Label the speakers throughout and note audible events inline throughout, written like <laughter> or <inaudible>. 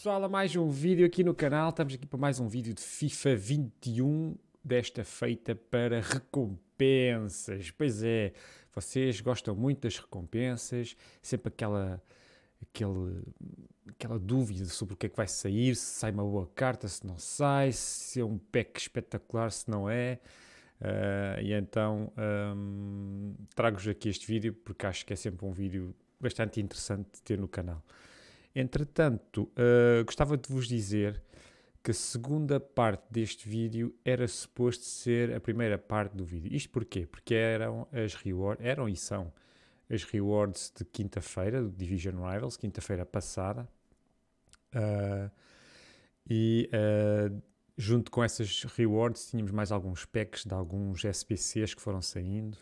Speaker 1: pessoal a mais um vídeo aqui no canal. Estamos aqui para mais um vídeo de FIFA 21, desta feita para recompensas. Pois é, vocês gostam muito das recompensas, sempre aquela, aquele, aquela dúvida sobre o que é que vai sair, se sai uma boa carta, se não sai, se é um pack espetacular, se não é. Uh, e então um, trago-vos aqui este vídeo porque acho que é sempre um vídeo bastante interessante de ter no canal. Entretanto, uh, gostava de vos dizer que a segunda parte deste vídeo era suposto ser a primeira parte do vídeo. Isto porquê? Porque eram as rewards, eram e são as rewards de quinta-feira, do Division Rivals, quinta-feira passada. Uh, e uh, junto com essas rewards tínhamos mais alguns packs de alguns SPCs que foram saindo.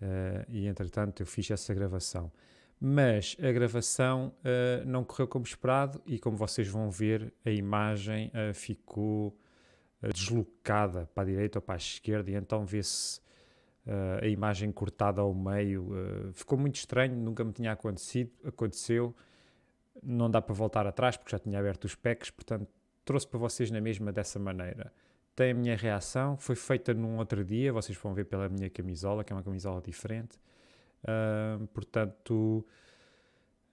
Speaker 1: Uh, e entretanto eu fiz essa gravação mas a gravação uh, não correu como esperado e, como vocês vão ver, a imagem uh, ficou uh, deslocada para a direita ou para a esquerda, e então vê-se a imagem cortada ao meio. ficou muito estranho, nunca me tinha acontecido, aconteceu. Não dá para voltar atrás porque já tinha aberto os packs, portanto, trouxe para vocês na mesma dessa maneira. Tem a minha reação, foi feita num outro dia, vocês vão ver pela minha camisola, que é uma camisola diferente portanto,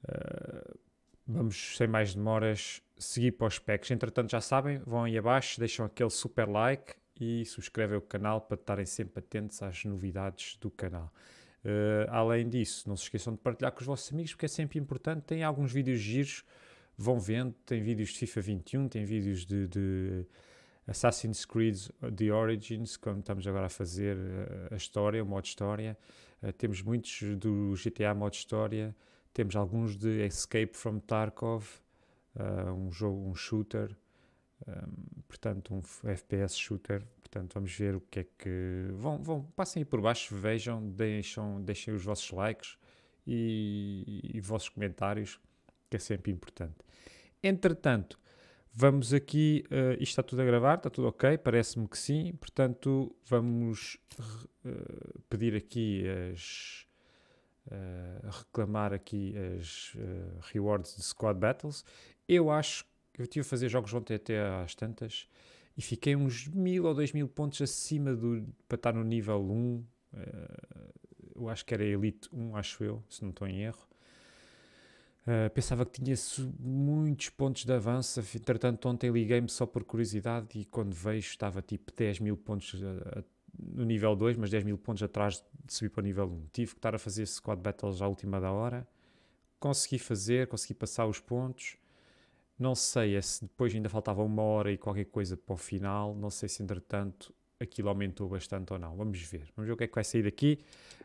Speaker 1: uh, vamos sem mais demoras seguir para os packs. Entretanto, já sabem, vão aí abaixo, deixam aquele super like e subscrevem o canal para estarem sempre atentos às novidades do canal. Uh, além disso, não se esqueçam de partilhar com os vossos amigos porque é sempre importante. Tem alguns vídeos giros, vão vendo. Tem vídeos de FIFA 21, tem vídeos de, de Assassin's Creed The Origins, como estamos agora a fazer eh, a história, o modo história. Eh, temos muitos do GTA modo história, temos alguns de Escape from Tarkov, eh, um jogo, um shooter, um, portanto um FPS shooter. Portanto, vamos ver o que é que vão, vão passem aí por baixo, vejam, deixam, deixem os vossos likes e, e, e vossos comentários, que é sempre importante. Entretanto, Vamos aqui, uh, isto está tudo a gravar, está tudo ok, parece-me que sim, portanto vamos uh, pedir aqui as. Uh, reclamar aqui as rewards de Squad Battles. Eu acho que eu estive a fazer jogos ontem até às tantas e fiquei uns mil ou dois mil pontos acima do, para estar no nível 1. eu acho que era Elite 1, acho eu, se não estou em erro. Eh, pensava que tinha muitos pontos de avanço, entretanto ontem liguei-me só por curiosidade e quando vejo estava tipo 10 mil pontos a, eh, a, no nível 2, mas 10 mil pontos atrás de subir para o nível 1. Tive que estar a fazer squad battles à última da hora, consegui fazer, consegui passar os pontos, não sei é se depois ainda faltava uma hora e qualquer coisa para o final, não sei se entretanto aquilo aumentou bastante ou não. Vamos ver. Vamos ver o que é que vai sair daqui.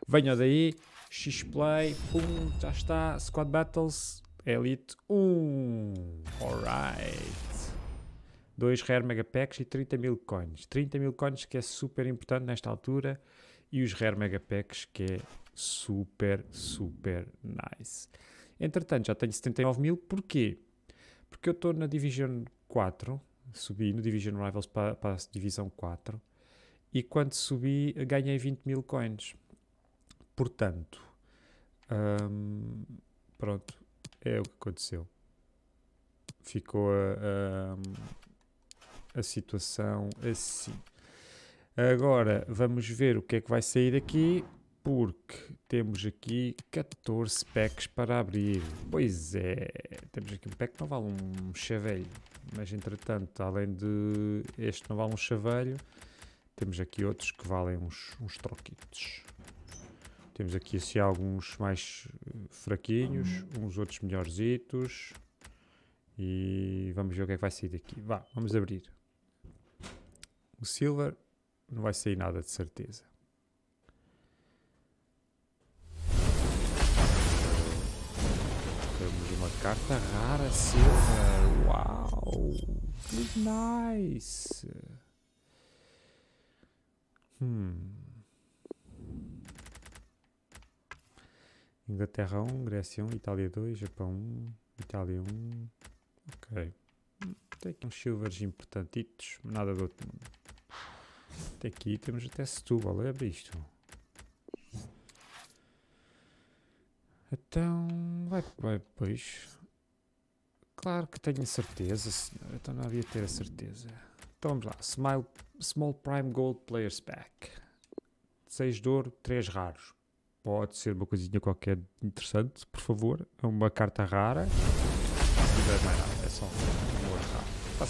Speaker 1: Venha daí. X-Play. Pum. Já está. Squad Battles. Elite 1. Alright. 2 Rare Mega Packs e 30 mil coins. 30 mil coins que é super importante nesta altura. E os Rare Mega Packs que é super, super nice. Entretanto, já tenho 79 mil. Porquê? Porque eu estou na Division 4, subi no Division Rivals para, para a Divisão 4 e quando subi ganhei 20 mil coins. Portanto, hum, pronto, é o que aconteceu. Ficou a, a, a situação assim. Agora vamos ver o que é que vai sair aqui, porque temos aqui 14 packs para abrir. Pois é, temos aqui um pack que não vale um chaveiro, mas entretanto, além de este não vale um chaveiro, temos aqui outros que valem uns, uns troquitos. Temos aqui assim alguns mais eh, fraquinhos, uns outros melhorzitos. E vamos ver o que é que vai sair daqui. Vá, vamos abrir. O silver não vai sair nada de certeza. Temos uma carta rara silver. Uau! Que nice! Hum. Inglaterra 1, Grécia 1, Itália 2, Japão 1, Itália 1. Ok. Tem aqui uns silvers importantitos, nada do outro mundo. Até aqui temos até Setúbal, lembra isto? Então, vai, vai, pois. Claro que tenho a certeza, senhora. Então não havia ter a certeza. Então vamos lá. Smile, small Prime Gold Players Pack. 6 de ouro, 3 raros. Pode ser uma coisinha qualquer interessante, por favor. É uma carta rara. Não É só um ouro raro. está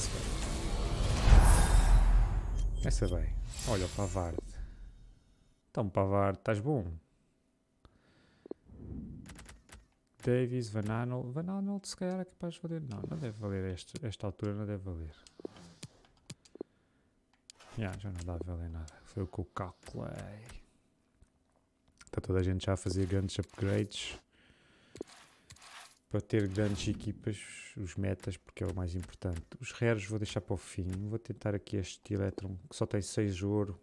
Speaker 1: bem. Essa bem. Olha o Pavard. Então, Pavard, estás bom? Davis, Van Arnold. Van Arnold se calhar é capaz de valer. Não, não deve valer. esta altura não deve valer. Yeah, já não dá a valer nada. Foi o que eu calculei. Está toda a gente já a fazer grandes upgrades para ter grandes equipas, os metas, porque é o mais importante. Os rares vou deixar para o fim. Vou tentar aqui este Electron, que só tem 6 ouro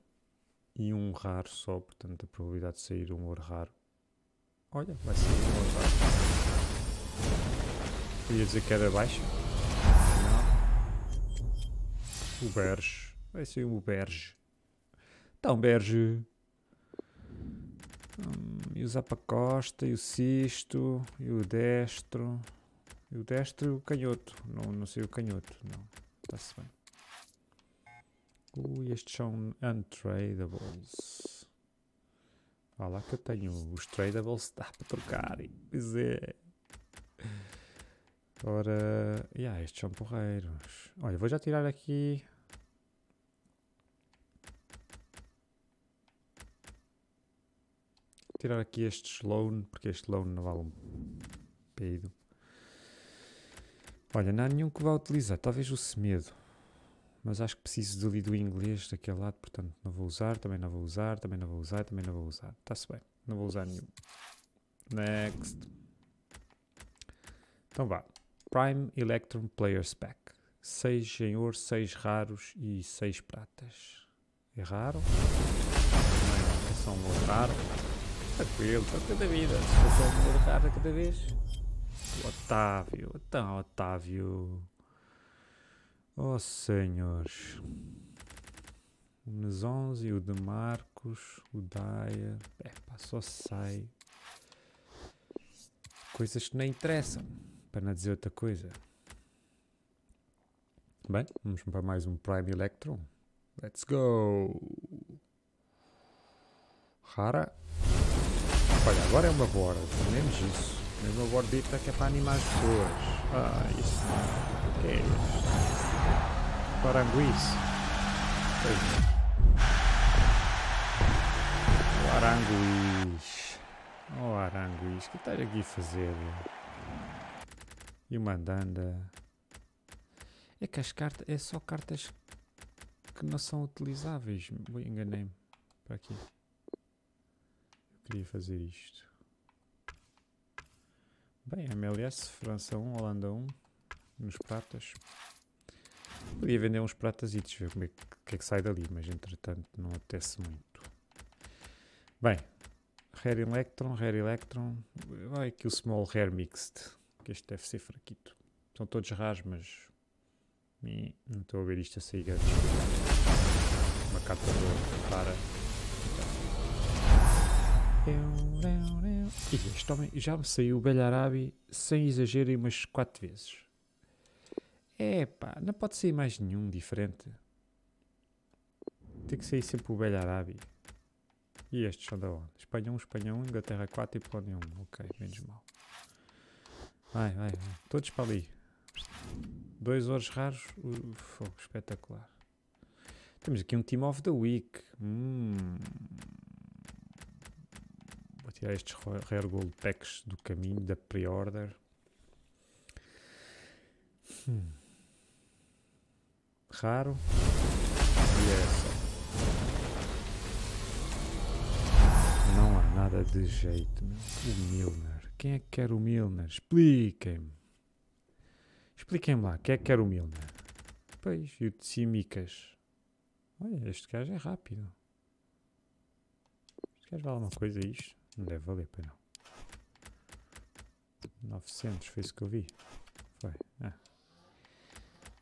Speaker 1: e um raro só, portanto a probabilidade de sair um ouro raro. Olha, vai sair um ouro raro. ia dizer que era baixo. Não. O Berge. Vai ser o Berge. Então, Berge. Hum, e o Zapacosta, e o Sisto, e o Destro. E o Destro e o Canhoto. Não, não sei o Canhoto, não. Está-se bem. Ui, estes são untradables. Olha lá que eu tenho os tradables, dá para trocar. Pois é. Ora, yeah, estes são porreiros. Olha, vou já tirar aqui tirar aqui este loan, porque este loan não vale um peido. Olha, não há nenhum que vá utilizar, talvez o semedo. Mas acho que preciso ali do inglês daquele lado, portanto não vou usar, também não vou usar, também não vou usar, também não vou usar. Está-se bem, não vou usar nenhum. Next. Então vá. Prime Electrum Players Pack. 6 em ouro, 6 raros e 6 pratas. É raro? Não, é só um raro. Tranquilo, tranquilo tá da vida. Estou a melhorar cada vez. O Otávio, então, Otávio. Oh, senhores. O Nas o de Marcos, o Daia. É pá, só sai. Coisas que nem interessam. Para não dizer outra coisa. Bem, vamos para mais um Prime Electron. Let's go! Rara. Olha, agora é uma borda, menos isso. Mas uma bordita que é para animar as pessoas. Ah, isso não. O é. que é isso? Paranguice. Pois é. oh, O Aranguiz. Oh Aranguiz, que estás aqui a fazer? E uma danda. É que as cartas. É só cartas que não são utilizáveis. Enganei-me. Para aqui queria fazer isto. Bem, MLS, França 1, Holanda 1, nos pratas. Podia vender uns pratasitos, ver como é que, que é que sai dali, mas entretanto não apetece muito. Bem, Rare Electron, Rare Electron, vai aqui o Small Rare Mixed, que este deve ser fraquito. São todos raros, mas não estou a ver isto a sair. Uma capa para este homem já me saiu o Belharabi sem exagero em umas 4 vezes. É pá, não pode sair mais nenhum diferente. Tem que sair sempre o Belharabi. E estes são da onde? Espanha 1, Espanha 1, Inglaterra 4 e Polónia 1. Ok, menos mal. Vai, vai, vai. Todos para ali. Dois ouros raros. fogo, espetacular. Temos aqui um Team of the Week. Hum tirar estes Rare Gold Packs do caminho da pre-order. Hum. Raro. E é Não há nada de jeito. O Milner. Quem é que quer o Milner? Expliquem-me. Expliquem-me lá. Quem é que quer o Milner? Pois, e o Tsimicas. Olha, este gajo é rápido. Este gajo vale uma coisa isto. Não deve valer, pois não. 900, foi isso que eu vi. Foi. Ah,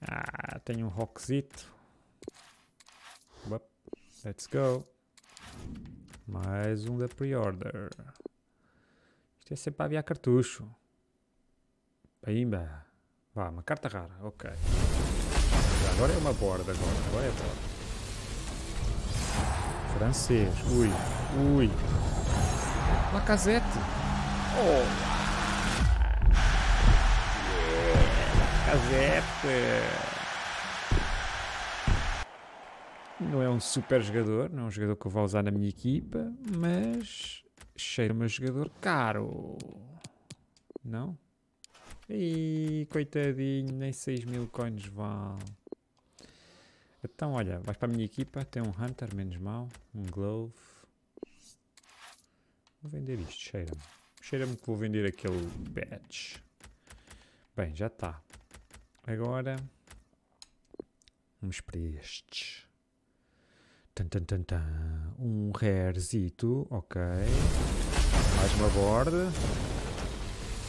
Speaker 1: ah tenho um rockzito. Let's go. Mais um da pre-order. Isto é sempre para aviar cartucho. Pimba. Vá, uma carta rara. Ok. Agora é uma borda. Agora, agora é borda. Francês. Ui. Ui. Lacazette. Oh. Yeah, é, Lacazette. Não é um super jogador, não é um jogador que eu vou usar na minha equipa, mas cheira-me a jogador caro. Não? E coitadinho, nem 6 mil coins vale. Então olha, vais para a minha equipa, tem um Hunter, menos mal, um Glove, Vou vender isto, cheira-me. Cheira-me que vou vender aquele badge Bem, já está. Agora, vamos para estes. Tan, tan, tan, tan. Um rarezito, ok. Mais uma board.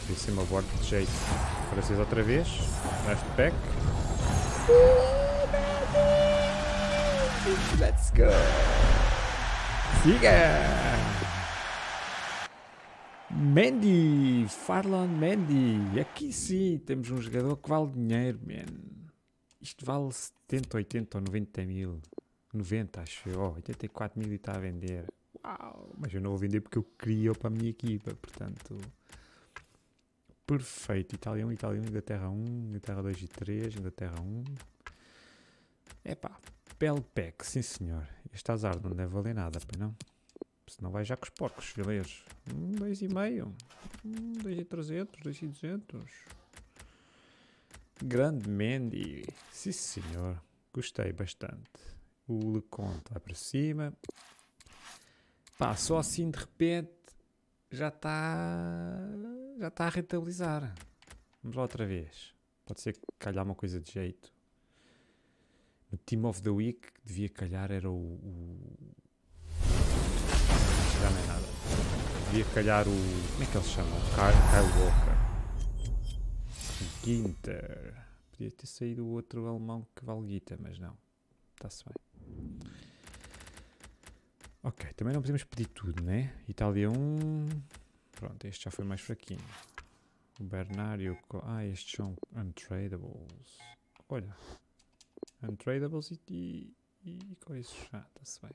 Speaker 1: Podia ser uma board de jeito. para vocês outra vez. Left pack. Let's go! Siga! Mandy, Farlon Mandy, aqui sim temos um jogador que vale dinheiro, man. Isto vale 70, 80 ou 90 mil. 90, acho eu. Oh, 84 mil e está a vender. Uau! Mas eu não vou vender porque eu queria para a minha equipa, portanto. Perfeito. Itália 1, Itália 1, Inglaterra 1, Inglaterra 2 e 3, Inglaterra 1. Epá, Pelpec, sim senhor. Este azar não deve valer nada, para não? Senão vai já com os porcos, filés. Um, dois e meio. Um, dois e trezentos, dois e duzentos. Grande Mandy. Sim, senhor. Gostei bastante. O Leconte vai para cima. Pá, só assim de repente já está já está a rentabilizar. Vamos lá outra vez. Pode ser que calhar uma coisa de jeito. No Team of the Week devia calhar era o já não é nada. Devia calhar o. Como é que ele se chama? O Kyle Walker. Ginter. Podia ter saído o outro alemão que vale guita, mas não. Está-se bem. Ok, também não podemos pedir tudo, né? Itália 1. Pronto, este já foi mais fraquinho. O Bernario, Ah, estes são untradables. Olha. Untradables e. e, e coisas. Ah, está-se bem.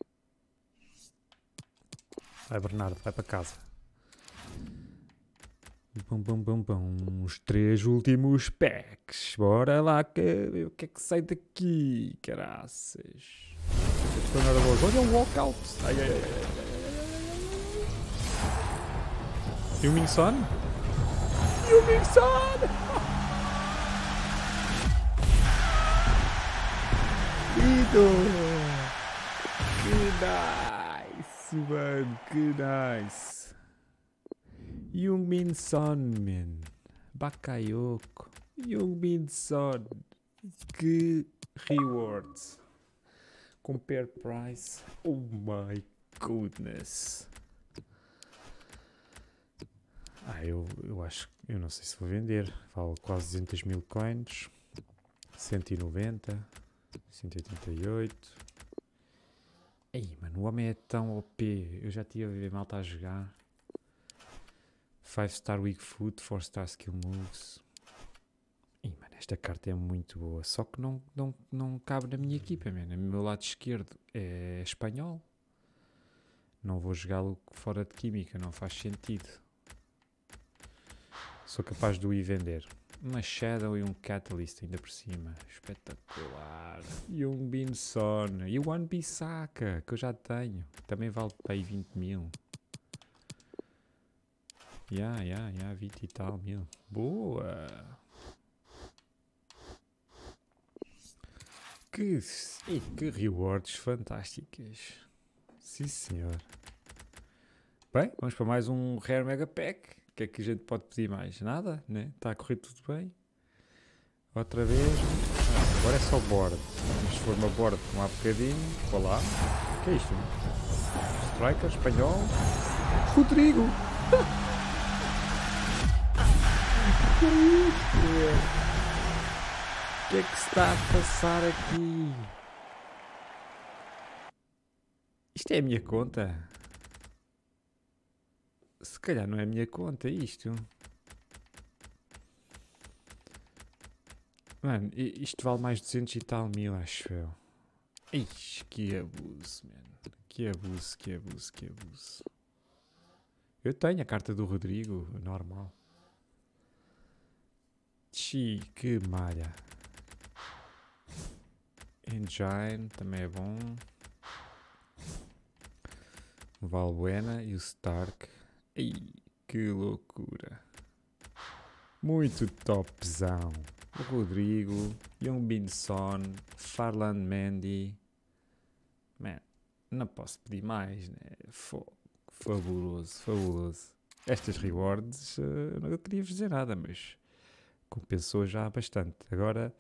Speaker 1: Vai, Bernardo, vai para casa. Pum, pum, pum, pum. Os três últimos packs. Bora lá, que, o que é que sai daqui? Caraças. Olha um walkout. Ai, ai, ai, ai. E o Minson? E <laughs> Que nice, mano. Que nice. Jungmin Son, man. Bakayoko. Jungmin Son. Que rewards. Compare price. Oh my goodness. Ah, eu, eu acho, eu não sei se vou vender. Vale quase 200 mil coins. 190, 188. Ei, mano, o homem é tão OP. Eu já tinha a ver está a jogar. 5 star weak foot, 4 star skill moves. Ih, mano, esta carta é muito boa. Só que não, não, não cabe na minha equipa, mano. O meu lado esquerdo é espanhol. Não vou jogá-lo fora de química, não faz sentido. Sou capaz de o ir vender uma Shadow e um Catalyst ainda por cima. Espetacular. E um Beanson. E o One Bissaka, que eu já tenho. Também vale para aí 20 mil. Ya, ya, ya, 20 e tal mil. Boa! Que, que rewards fantásticas. Sim, senhor. Bem, vamos para mais um Rare Mega Pack que é que a gente pode pedir mais? Nada, né? Está a correr tudo bem. Outra vez. Ah, agora é só board. Vamos se for uma board um há bocadinho, Olá. O que é isto? Striker, espanhol. Rodrigo! <laughs> que é isto? O que é que se está a passar aqui? Isto é a minha conta. Se calhar não é minha conta é isto. Mano, isto vale mais 200 e tal mil, acho eu. Ixi, que abuso, mano. Que abuso, que abuso, que abuso. Eu tenho a carta do Rodrigo, normal. Chi, que malha. Engine também é bom. Valbuena e o Stark. Ei, que loucura. Muito topzão. Rodrigo, Young Son, Farland Mandy. Man, não posso pedir mais, né? Fabuloso, fabuloso. Estas rewards, eh, eu não queria dizer nada, mas compensou já bastante. Agora,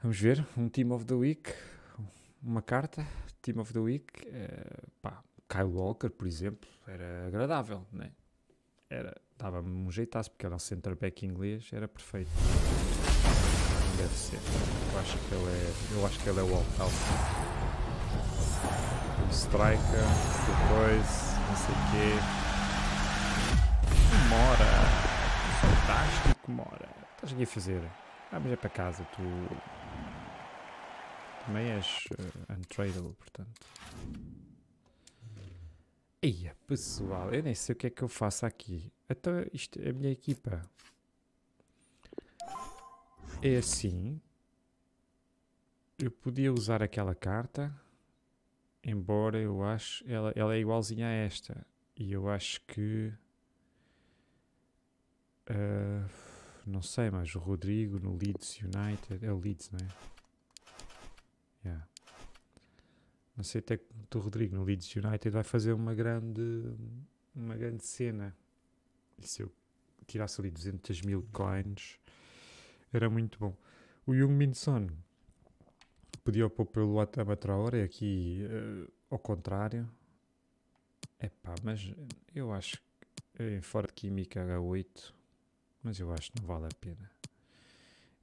Speaker 1: vamos ver. Um Team of the Week, uma carta, Team of the Week, uh, pá, Kyle Walker, por exemplo, era agradável, né? Era, dava-me um jeitaço, porque era um center back inglês, era perfeito. Deve ser. Eu acho que ele é, eu acho que ele é o all-out. Um striker, depois, não sei o quê. Mora. Fantástico, Mora. Estás aqui a fazer? Ah, mas é para casa, tu também és uh, portanto. Ia, pessoal, eu nem sei o que é que eu faço aqui. Até então, isto, a minha equipa é assim. Eu podia usar aquela carta, embora eu acho ela, ela é igualzinha a esta. E eu acho que uh, não sei, mas o Rodrigo no Leeds United é o Leeds, não é? Yeah. Não sei até que o Rodrigo no Leeds United vai fazer uma grande, uma grande cena. E se eu tirasse ali 200 mil coins, era muito bom. O Jung Son podia pôr pelo Atama Traoré aqui uh, ao contrário. É pá, mas eu acho que eh, fora de Química H8, mas eu acho que não vale a pena.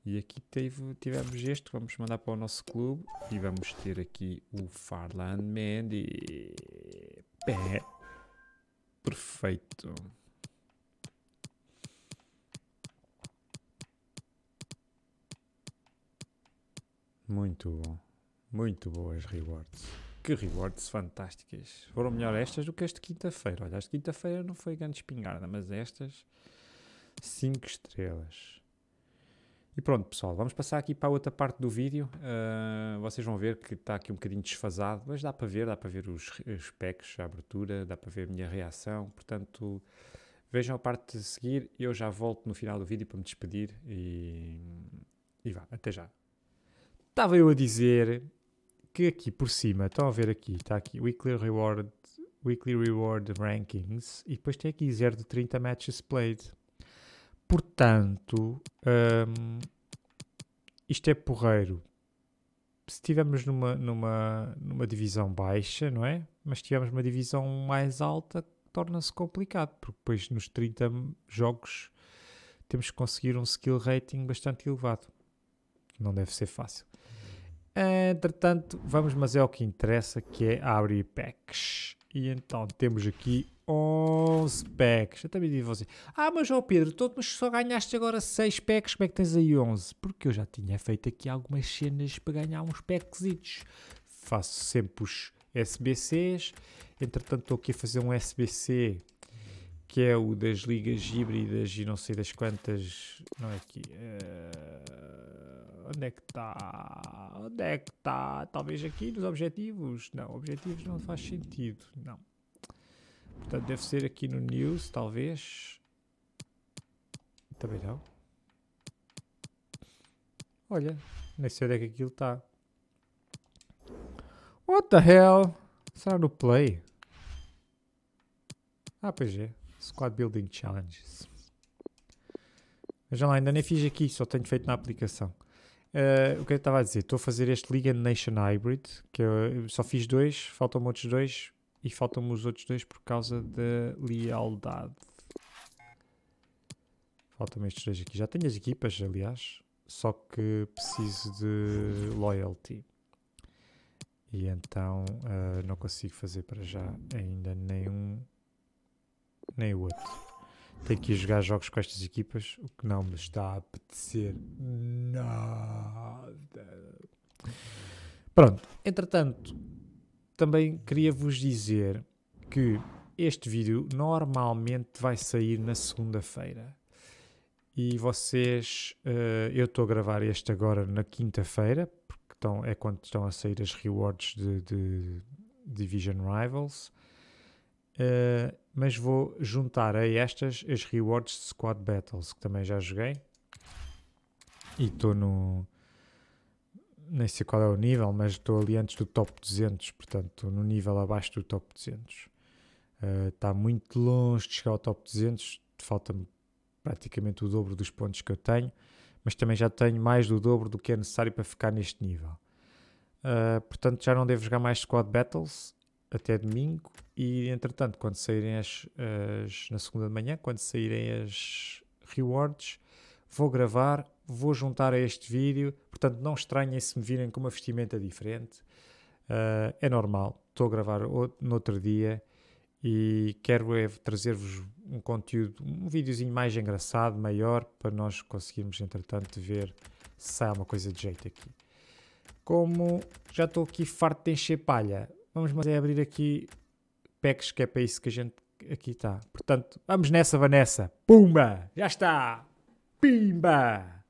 Speaker 1: E aqui teve, tivemos este, vamos mandar para o nosso clube e vamos ter aqui o Farland Mandy. Pé. Perfeito. Muito bom. Muito boas rewards. Que rewards fantásticas. Foram melhor estas do que este quinta-feira. Olha, de quinta-feira não foi grande espingarda, mas estas 5 estrelas. E pronto, pessoal, vamos passar aqui para a outra parte do vídeo. Uh, vocês vão ver que está aqui um bocadinho desfasado, mas dá para ver, dá para ver os, os packs, a abertura, dá para ver a minha reação. Portanto, vejam a parte de seguir. Eu já volto no final do vídeo para me despedir e, e vá, até já. Estava eu a dizer que aqui por cima, estão a ver aqui, está aqui Weekly Reward, Weekly Reward Rankings e depois tem aqui 0 de 30 matches played. Portanto, hum, isto é porreiro. Se estivermos numa, numa, numa divisão baixa, não é? Mas tivemos uma divisão mais alta, torna-se complicado, porque depois nos 30 jogos temos que conseguir um skill rating bastante elevado. Não deve ser fácil. Entretanto, vamos mas é o que interessa, que é abrir packs. E então temos aqui 11 packs. Eu também digo assim: você. Ah, mas João Pedro, todo, mas só ganhaste agora 6 packs, como é que tens aí 11? Porque eu já tinha feito aqui algumas cenas para ganhar uns packs. Faço sempre os SBCs. Entretanto, estou aqui a fazer um SBC que é o das ligas híbridas e não sei das quantas. Não é aqui. Uh, onde é que está? Onde é que está? Talvez aqui nos objetivos. Não, objetivos não faz sentido. Não. Portanto, deve ser aqui no News, talvez. Também não. Olha, nem sei onde é que aquilo está. What the hell? Será no Play? Ah, pois é. Squad Building Challenges. Vejam lá, ainda nem fiz aqui, só tenho feito na aplicação. Uh, o que eu estava a dizer? Estou a fazer este of Nation Hybrid, que eu só fiz dois, faltam outros dois, e faltam-me os outros dois por causa da lealdade. Faltam-me estes dois aqui. Já tenho as equipas, aliás. Só que preciso de loyalty. E então uh, não consigo fazer para já ainda nenhum nem o outro. Tenho que ir jogar jogos com estas equipas, o que não me está a apetecer nada. Pronto, entretanto, também queria vos dizer que este vídeo normalmente vai sair na segunda-feira. E vocês, uh, eu estou a gravar este agora na quinta-feira, porque é quando estão a sair as rewards de, de Division Rivals. Uh, mas vou juntar a estas as rewards de Squad Battles, que também já joguei. E estou no, nem sei qual é o nível, mas estou ali antes do top 200, portanto, no nível abaixo do top 200. Uh, eh, está muito longe de chegar ao top 200, falta-me praticamente o dobro dos pontos que eu tenho, mas também já tenho mais do dobro do que é necessário para ficar neste nível. Uh, portanto, já não devo jogar mais Squad Battles até domingo e, entretanto, quando saírem as, as na segunda de manhã, quando saírem as rewards, vou gravar vou juntar a este vídeo. Portanto, não estranhem se me virem com uma vestimenta diferente. Uh, é normal, estou a gravar outro, no outro dia e quero é trazer-vos um conteúdo, um videozinho mais engraçado, maior, para nós conseguirmos, entretanto, ver se sai alguma coisa de jeito aqui. Como já estou aqui farto de encher palha, vamos mais é abrir aqui packs, que é para isso que a gente aqui está. Portanto, vamos nessa, Vanessa. Pumba! Já está! Pimba!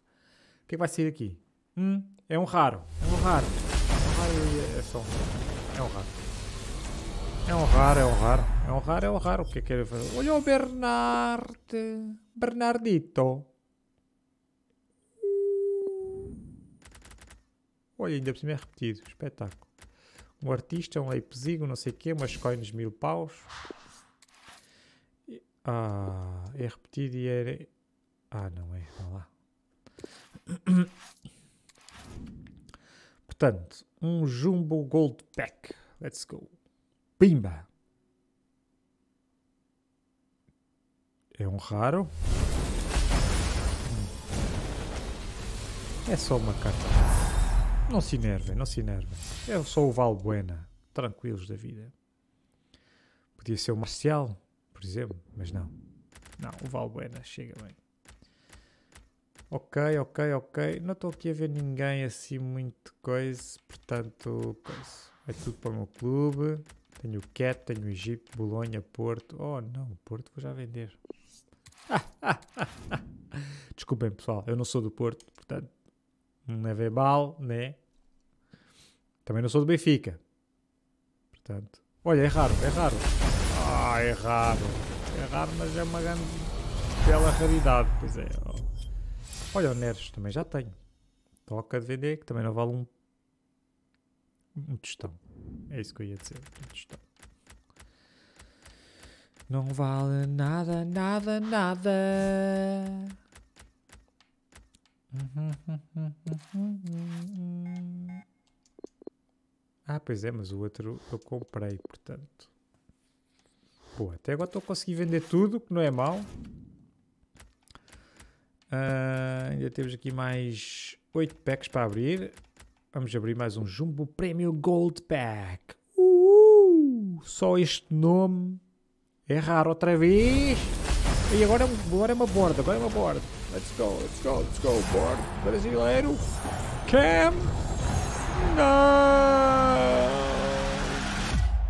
Speaker 1: O é que, vai sair aqui? Hum, é um raro. É um raro. É um raro é só um. É um raro. É um raro, é um raro. É um raro, é um raro. O que é que ele faz? Olha o Bernard. Bernardito. Olha, ainda por cima é repetido. Espetáculo. Um artista, um leipezigo, não sei o quê, umas coins mil paus. Ah, é repetido e é... Ah, não é. Vamos lá. Portanto, um Jumbo Gold Pack. Let's go. Pimba! É um raro. É só uma carta. Não se enervem, não se enervem. É só o Valbuena. Tranquilos da vida. Podia ser o Marcial, por exemplo, mas não. Não, o Valbuena chega bem. Ok, ok, ok. Não estou aqui a ver ninguém assim muito coisa, portanto, coisa. É tudo para o meu clube. Tenho o Cat, tenho o Egito, Bolonha, Porto. Oh não, Porto vou já vender. <laughs> Desculpem pessoal, eu não sou do Porto, portanto, não é verbal, né? Também não sou do Benfica. Portanto, olha, é raro, é raro. Ah, é raro. É raro, mas é uma grande bela raridade, pois é. Olha, o Neres também já tenho. Toca de vender, que também não vale um. Um tostão. É isso que eu ia dizer. Um tostão. Não vale nada, nada, nada. Ah, pois é, mas o outro eu comprei, portanto. Pô, até agora estou a conseguir vender tudo, que não é mau. Uh, ainda temos aqui mais 8 packs para abrir. Vamos abrir mais um Jumbo Premium Gold Pack. Uh, só este nome é raro outra vez. E agora, agora é uma borda, agora é uma borda. Let's go, let's go, let's go, bordo Brasileiro. Cam. Não.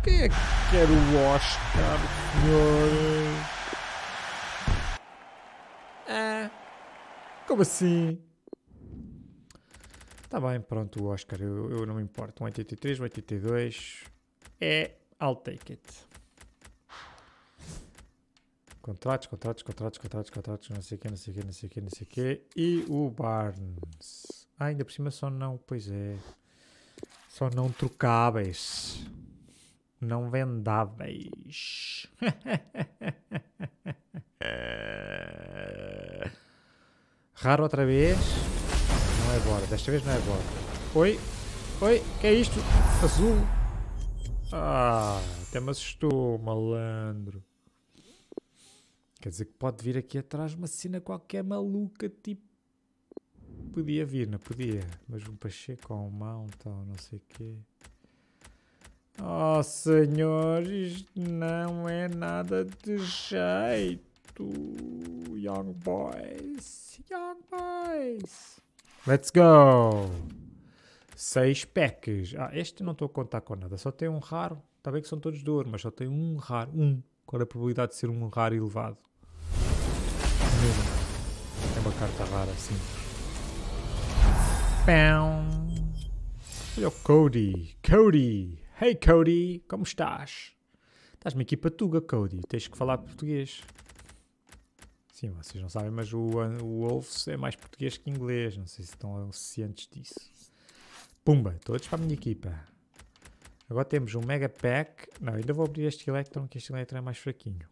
Speaker 1: Quem é que quer o Oscar, senhores? Como assim? Tá bem, pronto, o Oscar, eu, eu não me importo. Um 83, um 82. É, I'll take it. Contratos, contratos, contratos, contratos, contratos, não sei o quê, não sei o quê, não sei o quê, não sei o quê. E o Barnes. Ah, ainda por cima só não, pois é. Só não trocáveis. Não vendáveis. <laughs> É. Errar outra vez. Não é bora Desta vez não é bora. Oi. Oi. Que é isto? Azul. Ah, até me assustou, malandro. Quer dizer que pode vir aqui atrás uma cena qualquer maluca, tipo... Podia vir, não podia? Mas um pacheco ou um mão, tal, não sei o quê. Oh, senhores, não é nada de jeito to Young Boys. Young Boys. Let's go! Seis packs. Ah, este não estou a contar com nada. Só tem um raro. Está bem que são todos de ouro, mas só tem um raro. Um. Qual é a probabilidade de ser um raro elevado? É uma carta rara, sim. Pão. Olha o Cody. Cody. Hey Cody, como estás? Estás-me aqui para Tuga, Cody. Tens que falar português. Sim, vocês não sabem, mas o, o Wolves é mais português que inglês. Não sei se estão cientes disso. Pumba, todos para a minha equipa. Agora temos um Mega Pack. Não, ainda vou abrir este Electron, que este Electron é mais fraquinho.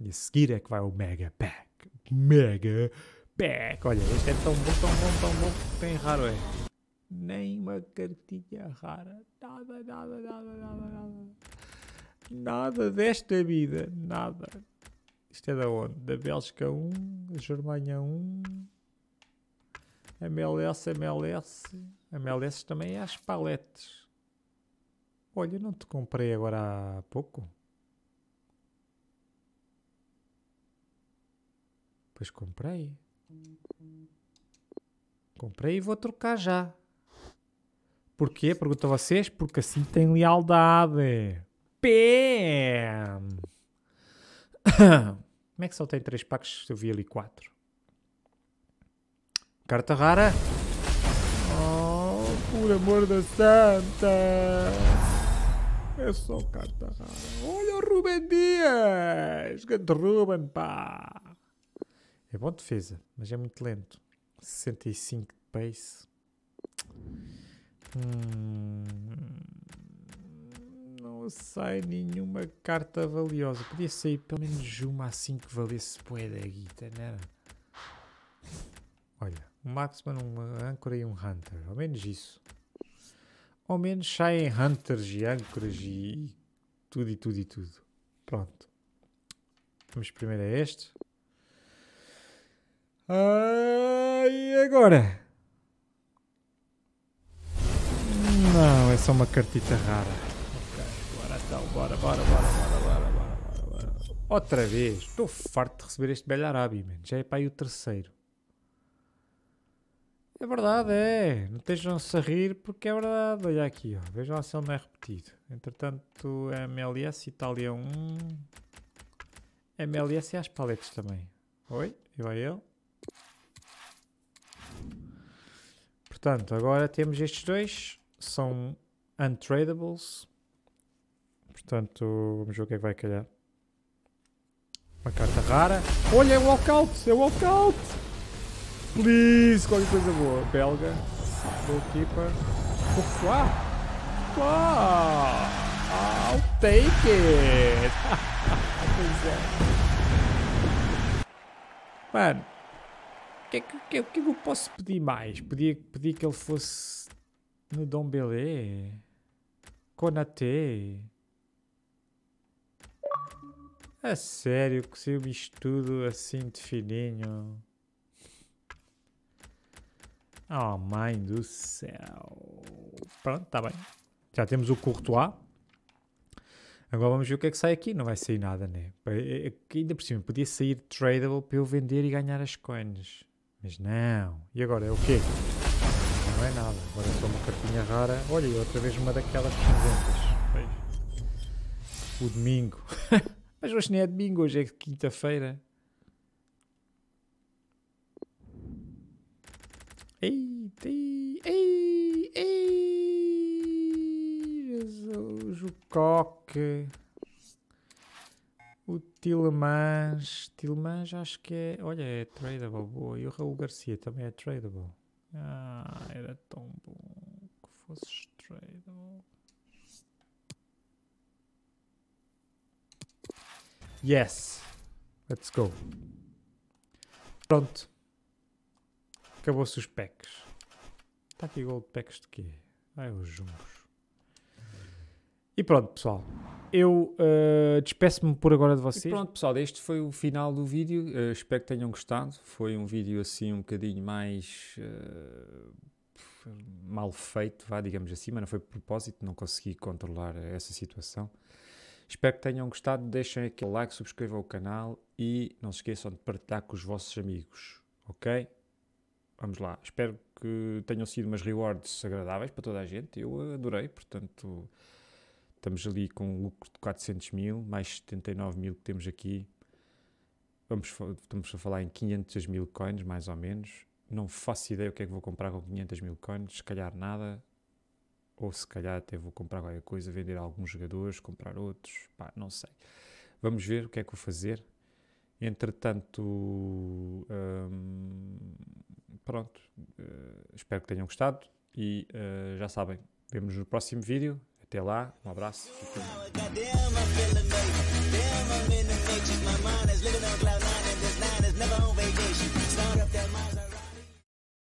Speaker 1: E a seguir é que vai o Mega Pack. Mega Pack. Olha, este é tão bom, tão bom, tão bom, que tem raro é. Nem uma cartinha rara. Nada, nada, nada, nada, nada. Nada desta vida. Nada. Isto é da onde? Da Bélgica 1, Germanha 1, MLS, MLS. MLS também é às paletes. Olha, não te comprei agora há pouco? Pois comprei. Comprei e vou trocar já. Porquê? Pergunto a vocês. Porque assim tem lealdade. Pem. Como é que só tem 3 packs se eu vi ali 4? Carta rara? Oh, por amor da santa! É só carta rara. Olha o Ruben Dias! Grande Ruben, pá! É bom defesa, mas é muito lento. 65 de pace. Hum sai nenhuma carta valiosa. Podia sair pelo menos uma assim que valesse poeda a guita, não era? Olha, um Maxman, uma âncora e um Hunter. Ao menos isso. Ao menos saem Hunters e âncoras e, e tudo e tudo e tudo. Pronto. Vamos primeiro a este. Ah, e agora? Não, é só uma cartita rara bora, bora, bora, bora, bora, bora, bora, bora. Outra vez. Estou farto de receber este belo Arabi, Já é para aí o terceiro. É verdade, é. Não estejam-se a rir porque é verdade. Olha aqui, ó. vejam lá se ele não é repetido. Entretanto, MLS Itália 1. MLS e as paletes também. Oi, e vai ele. Portanto, agora temos estes dois. São untradables. Portanto, vamos ver o que é que vai calhar. Uma carta rara. Olha, é o walkout! É o walkout! Please, qualquer coisa boa. Belga. Goalkeeper. Oh, uau! Uau! I'll take it! <laughs> pois é. Mano. O que, é que, que, é, é que eu posso pedir mais? Podia pedir que ele fosse no Dom Belé? Konaté? A é sério, que coziu isto tudo assim de fininho. Oh, mãe do céu. Pronto, está bem. Já temos o Courtois. Agora vamos ver o que é que sai aqui. Não vai sair nada, né? É, é ainda por cima, podia sair tradable para eu vender e ganhar as coins. Mas não. E agora é o quê? Não é nada. Agora é só uma cartinha rara. Olha, outra vez uma daquelas presentes. O domingo. <laughs> Mas hoje nem é domingo, hoje é quinta-feira. Ei, ei, ei, ei, Jesus, o coque, o Tilemans, Tilemans acho que é, olha, é tradable, boa, e o Raul Garcia também é tradable. Ah, era tão bom que fosses tradable. Yes. Let's go. Pronto. Acabou-se os packs. Está aqui gold packs de quê? Ai, ah, é os jumbos. E pronto, pessoal. Eu uh, despeço-me por agora de vocês. E pronto, pessoal. Este foi o final do vídeo. Uh, espero que tenham gostado. Foi um vídeo assim um bocadinho mais... Uh mal feito, vá, digamos assim, mas não foi por propósito, não consegui controlar essa situação. Espero que tenham gostado. Deixem aquele like, subscrevam o canal e não se esqueçam de partilhar com os vossos amigos. Ok? Vamos lá. Espero que tenham sido umas rewards agradáveis para toda a gente. Eu adorei, portanto, estamos ali com um lucro de 400 mil, mais 79 mil que temos aqui. Vamos, estamos a falar em 500 mil coins, mais ou menos. Não faço ideia o que é que vou comprar com 500 mil coins, se calhar nada, ou se calhar até vou comprar qualquer coisa, vender alguns jogadores, comprar outros, pá, não sei. Vamos ver o que é que vou fazer. Entretanto, hum, pronto, uh, espero que tenham gostado e uh, já sabem, vemos no próximo vídeo. Até lá, um abraço. Fiquem